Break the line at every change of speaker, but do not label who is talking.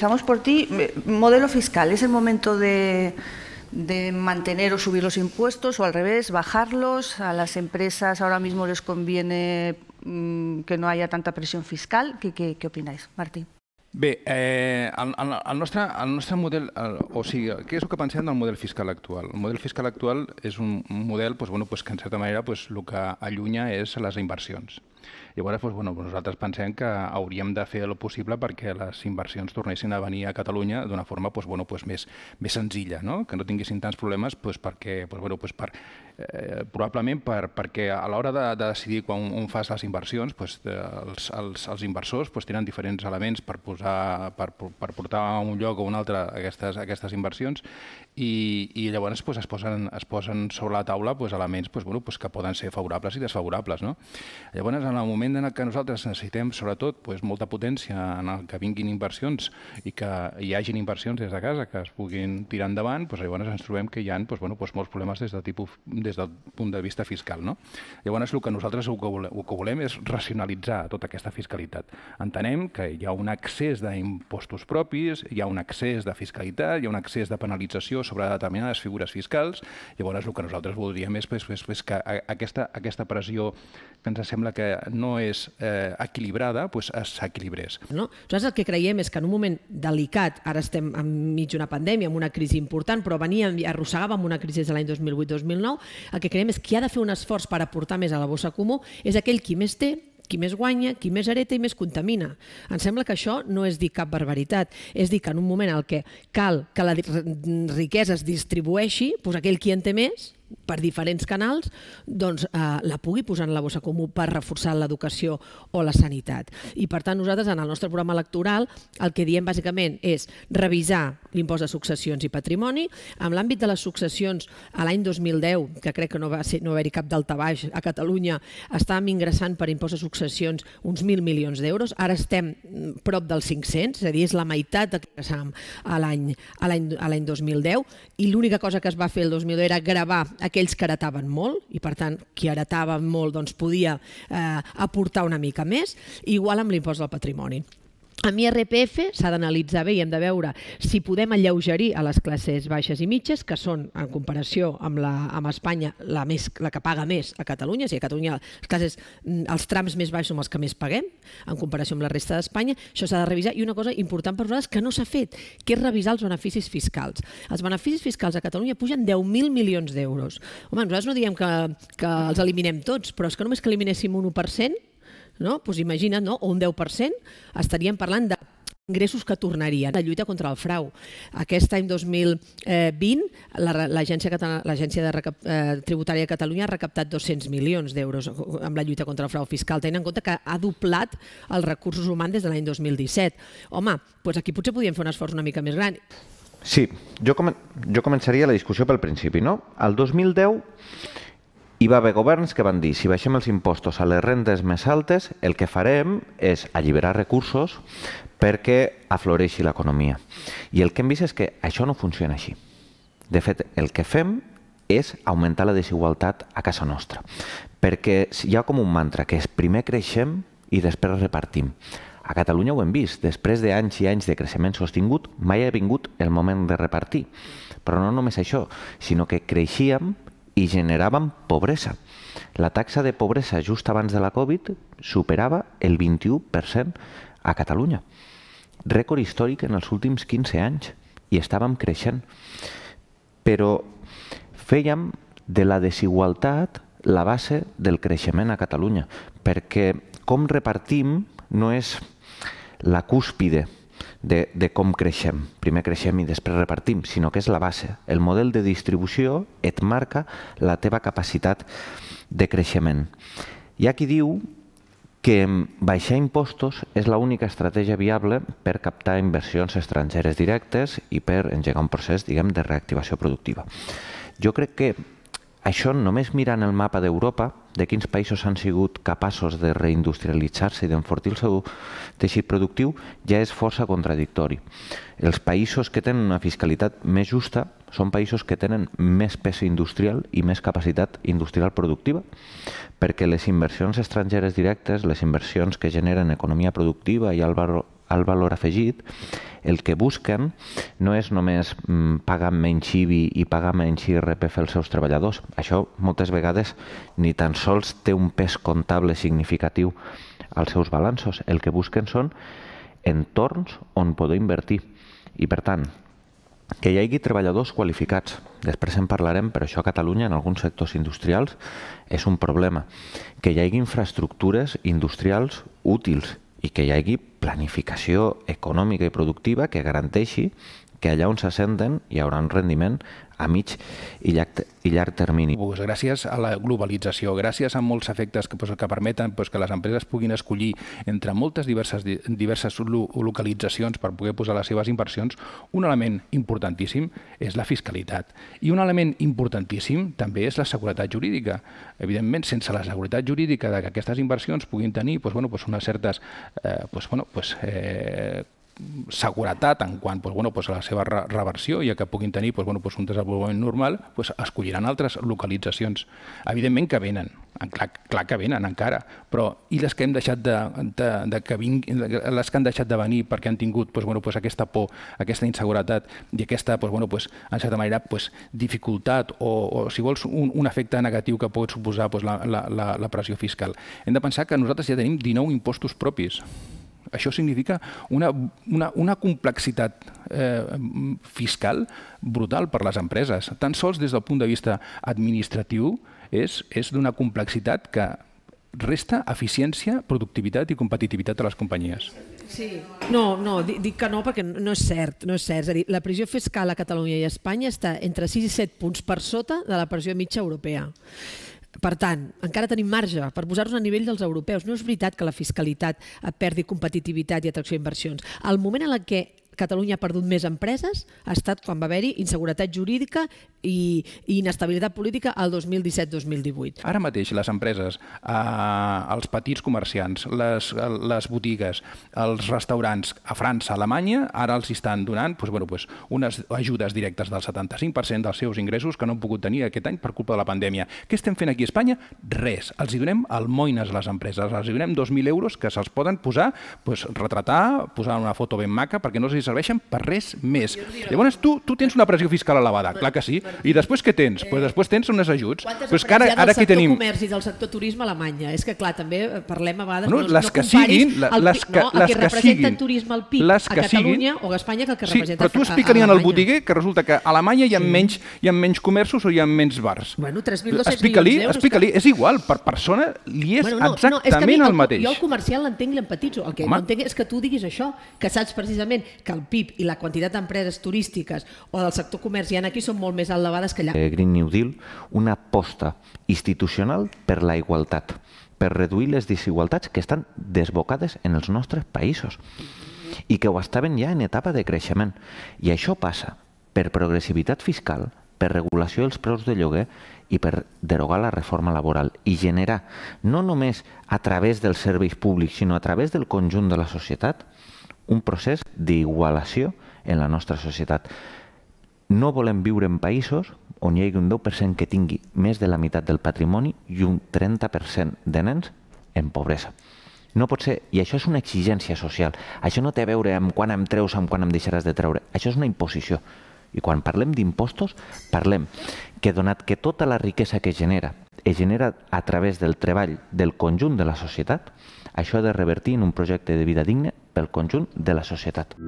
Empezamos por ti. Modelo fiscal, ¿es el momento de, de mantener o subir los impuestos o al revés, bajarlos? ¿A las empresas ahora mismo les conviene mmm, que no haya tanta presión fiscal? ¿Qué, qué, qué opináis, Martín?
Bé, eh, el, el, el, nostre, el nostre model, el, o sigui, què és el que pensem del model fiscal actual? El model fiscal actual és un model pues, doncs, bueno, pues, doncs, que en certa manera pues, doncs, el que allunya és les inversions. Llavors, doncs, bueno, nosaltres pensem que hauríem de fer el possible perquè les inversions tornessin a venir a Catalunya d'una forma doncs, bueno, doncs més, més senzilla, no? que no tinguessin tants problemes doncs, perquè, doncs, bueno, doncs per, eh, probablement per, perquè a l'hora de, de decidir quan on fas les inversions, doncs, eh, els, els, els inversors doncs, tenen diferents elements per, posar, per, per portar a un lloc o un altre aquestes, aquestes inversions i, i llavors doncs, es, posen, es posen sobre la taula doncs, elements doncs, bueno, doncs, que poden ser favorables i desfavorables. No? Llavors, en el moment en què nosaltres necessitem, sobretot, pues, molta potència en el que vinguin inversions i que hi hagin inversions des de casa que es puguin tirar endavant, pues, llavors ens trobem que hi ha pues, bueno, pues, molts problemes des, de tipus, des del punt de vista fiscal. No? Llavors, el que nosaltres el que, volem, el que volem és racionalitzar tota aquesta fiscalitat. Entenem que hi ha un accés d'impostos propis, hi ha un accés de fiscalitat, hi ha un accés de penalització sobre determinades figures fiscals, llavors el que nosaltres voldríem és, és, és, és que aquesta, aquesta pressió que ens sembla que no és eh, equilibrada, doncs
s'equilibrés. No? Nosaltres el que creiem és que en un moment delicat, ara estem enmig d'una pandèmia, amb una crisi important, però veníem i arrossegàvem una crisi de l'any 2008-2009, el que creiem és que ha de fer un esforç per aportar més a la bossa comú és aquell qui més té, qui més guanya, qui més hereta i més contamina. Em sembla que això no és dir cap barbaritat, és dir que en un moment en què cal que la riquesa es distribueixi, doncs aquell qui en té més per diferents canals, doncs eh, la pugui posar en la bossa comú per reforçar l'educació o la sanitat. I per tant, nosaltres en el nostre programa electoral el que diem bàsicament és revisar l'impost de successions i patrimoni. En l'àmbit de les successions, a l'any 2010, que crec que no va ser, no va haver-hi cap daltabaix a Catalunya, estàvem ingressant per impost de successions uns 1.000 milions d'euros. Ara estem mm, prop dels 500, és a dir, és la meitat que ingressàvem a l'any 2010 i l'única cosa que es va fer el 2010 era gravar aquells que heretaven molt, i per tant, qui heretava molt doncs, podia eh, aportar una mica més, igual amb l'impost del patrimoni amb IRPF s'ha d'analitzar bé i hem de veure si podem alleugerir a les classes baixes i mitges, que són, en comparació amb, la, amb Espanya, la, més, la que paga més a Catalunya. si a Catalunya les classes, mm, els trams més baixos són els que més paguem, en comparació amb la resta d'Espanya. Això s'ha de revisar. I una cosa important per nosaltres que no s'ha fet, que és revisar els beneficis fiscals. Els beneficis fiscals a Catalunya pugen 10.000 milions d'euros. Home, nosaltres no diem que, que els eliminem tots, però és que només que eliminéssim un 1%, no? pues imagina't, no? o un 10%, estaríem parlant de ingressos que tornarien. La lluita contra el frau. Aquest any 2020 eh, l'Agència de Recap eh, Tributària de Catalunya ha recaptat 200 milions d'euros amb la lluita contra el frau fiscal, tenint en compte que ha doblat els recursos humans des de l'any 2017. Home, doncs aquí potser podríem fer un esforç una mica més gran.
Sí, jo, com jo començaria la discussió pel principi. No? El 2010 hi va haver governs que van dir si baixem els impostos a les rendes més altes, el que farem és alliberar recursos perquè afloreixi l'economia. I el que hem vist és que això no funciona així. De fet, el que fem és augmentar la desigualtat a casa nostra. Perquè hi ha com un mantra, que és primer creixem i després repartim. A Catalunya ho hem vist, després d'anys i anys de creixement sostingut, mai ha vingut el moment de repartir. Però no només això, sinó que creixíem i generaven pobresa. La taxa de pobresa just abans de la Covid superava el 21% a Catalunya. Rècord històric en els últims 15 anys i estàvem creixent. Però fèiem de la desigualtat la base del creixement a Catalunya, perquè com repartim no és la cúspide de, de com creixem. Primer creixem i després repartim, sinó que és la base. El model de distribució et marca la teva capacitat de creixement. Hi ha qui diu que baixar impostos és l'única estratègia viable per captar inversions estrangeres directes i per engegar un procés diguem, de reactivació productiva. Jo crec que això només mirant el mapa d'Europa de quins països han sigut capaços de reindustrialitzar-se i d'enfortir el seu teixit productiu ja és força contradictori. Els països que tenen una fiscalitat més justa són països que tenen més pes industrial i més capacitat industrial productiva, perquè les inversions estrangeres directes, les inversions que generen economia productiva i alt valor alt valor afegit, el que busquen no és només mm, pagar menys IBI i pagar menys IRPF als seus treballadors. Això moltes vegades ni tan sols té un pes comptable significatiu als seus balanços. El que busquen són entorns on poder invertir. I per tant, que hi hagi treballadors qualificats. Després en parlarem, però això a Catalunya, en alguns sectors industrials, és un problema. Que hi hagi infraestructures industrials útils i que hi hagi planificació econòmica i productiva que garanteixi que allà on s'assenten hi haurà un rendiment a mig i llarg, i llarg termini. Pues
gràcies a la globalització, gràcies a molts efectes que, pues, que permeten pues, que les empreses puguin escollir entre moltes diverses, diverses localitzacions per poder posar les seves inversions, un element importantíssim és la fiscalitat. I un element importantíssim també és la seguretat jurídica. Evidentment, sense la seguretat jurídica de que aquestes inversions puguin tenir pues, bueno, pues unes certes eh, pues, bueno, pues, eh, seguretat en quant doncs, bueno, doncs a la seva re reversió, a que puguin tenir doncs, bueno, doncs un desenvolupament normal, doncs escolliran altres localitzacions. Evidentment que venen, clar, clar que venen encara, però i les que hem deixat de, de, de que vinguin, les que han deixat de venir perquè han tingut doncs, bueno, doncs aquesta por, aquesta inseguretat i aquesta, doncs, bueno, doncs, en certa manera, doncs, dificultat o, o, si vols, un, un efecte negatiu que pot suposar doncs, la, la, la pressió fiscal. Hem de pensar que nosaltres ja tenim 19 impostos propis això significa una, una, una complexitat eh, fiscal brutal per les empreses. Tan sols des del punt de vista administratiu és, és d'una complexitat que resta eficiència, productivitat i competitivitat a les companyies.
Sí. No, no, dic que no perquè no és cert, no és cert. És a dir, la pressió fiscal a Catalunya i a Espanya està entre 6 i 7 punts per sota de la pressió mitja europea. Per tant, encara tenim marge per posar-nos a nivell dels europeus. No és veritat que la fiscalitat eh, perdi competitivitat i atracció a inversions. Al moment en què Catalunya ha perdut més empreses ha estat quan va haver-hi inseguretat jurídica i, i inestabilitat política al 2017-2018. Ara
mateix les empreses, eh, els petits comerciants, les, les botigues, els restaurants a França, a Alemanya, ara els estan donant doncs, bueno, doncs, unes ajudes directes del 75% dels seus ingressos que no han pogut tenir aquest any per culpa de la pandèmia. Què estem fent aquí a Espanya? Res. Els hi donem almoines a les empreses. Els hi donem 2.000 euros que se'ls poden posar, doncs, retratar, posar una foto ben maca perquè no sé si serveixen per res més. Llavors tu, tu tens una pressió fiscal elevada, clar que sí, i després què tens? Pues eh, després tens uns ajuts. Quantes pues ara, ara del tenim...
comerç i del sector turisme a Alemanya? És que clar, també parlem a vegades... No, no, les no que siguin, el, les que, no, el les que, que siguin, turisme al PIB a Catalunya siguin, o a Espanya que el que sí, representa però tu explicarien al
botiguer que resulta que a Alemanya hi ha, sí. menys, hi ha menys comerços o hi ha menys bars.
Bueno, 3.200 explica-li, explica és
igual, per persona li és bueno, no, exactament no, és que el, el mateix. Jo el
comercial l'entenc i l'empatitzo, el que no entenc és que tu diguis això, que saps precisament que el PIB i la quantitat d'empreses turístiques o del sector comerciant aquí són molt més elevades que allà. Eh,
Green New Deal, una aposta institucional per la igualtat, per reduir les desigualtats que estan desbocades en els nostres països i que ho estaven ja en etapa de creixement. I això passa per progressivitat fiscal, per regulació dels preus de lloguer i per derogar la reforma laboral i generar, no només a través dels serveis públics, sinó a través del conjunt de la societat, un procés d'igualació en la nostra societat. No volem viure en països on hi hagi un 10% que tingui més de la meitat del patrimoni i un 30% de nens en pobresa. No pot ser, i això és una exigència social. Això no té a veure amb quan em treus, amb quan em deixaràs de treure. Això és una imposició. I quan parlem d'impostos, parlem que donat que tota la riquesa que genera es genera a través del treball del conjunt de la societat, això ha de revertir en un projecte de vida digne pel conjunt de la societat.